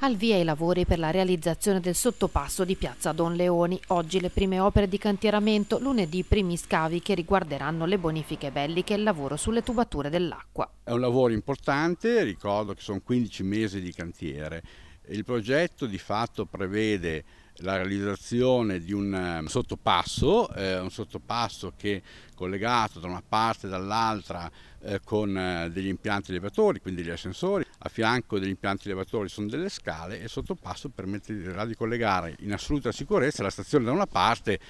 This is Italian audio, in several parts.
al via i lavori per la realizzazione del sottopasso di Piazza Don Leoni. Oggi le prime opere di cantieramento, lunedì i primi scavi che riguarderanno le bonifiche belliche e il lavoro sulle tubature dell'acqua. È un lavoro importante, ricordo che sono 15 mesi di cantiere il progetto di fatto prevede la realizzazione di un ehm, sottopasso, eh, un sottopasso che è collegato da una parte e dall'altra eh, con eh, degli impianti elevatori, quindi gli ascensori. A fianco degli impianti elevatori sono delle scale e il sottopasso permetterà di collegare in assoluta sicurezza la stazione da una parte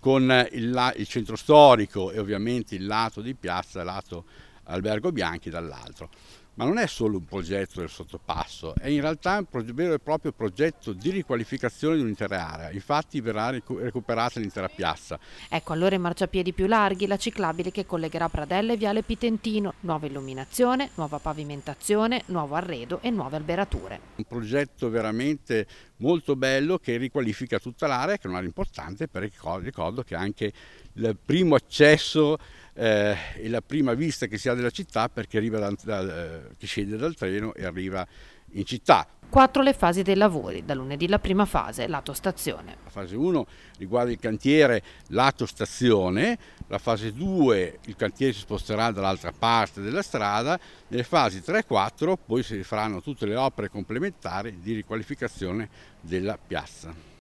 con eh, il, il centro storico e ovviamente il lato di piazza, lato Albergo Bianchi dall'altro. Ma non è solo un progetto del sottopasso, è in realtà un vero e proprio progetto di riqualificazione di un'intera area, infatti verrà recuperata l'intera piazza. Ecco allora i marciapiedi più larghi, la ciclabile che collegherà Pradella e Viale Pitentino, nuova illuminazione, nuova pavimentazione, nuovo arredo e nuove alberature. Un progetto veramente molto bello che riqualifica tutta l'area, che è un'area importante perché ricordo che anche il primo accesso eh, è la prima vista che si ha della città perché da, da, chi scende dal treno e arriva in città. Quattro le fasi dei lavori, da lunedì la prima fase, lato stazione. La fase 1 riguarda il cantiere lato stazione, la fase 2 il cantiere si sposterà dall'altra parte della strada, nelle fasi 3 e 4 poi si faranno tutte le opere complementari di riqualificazione della piazza.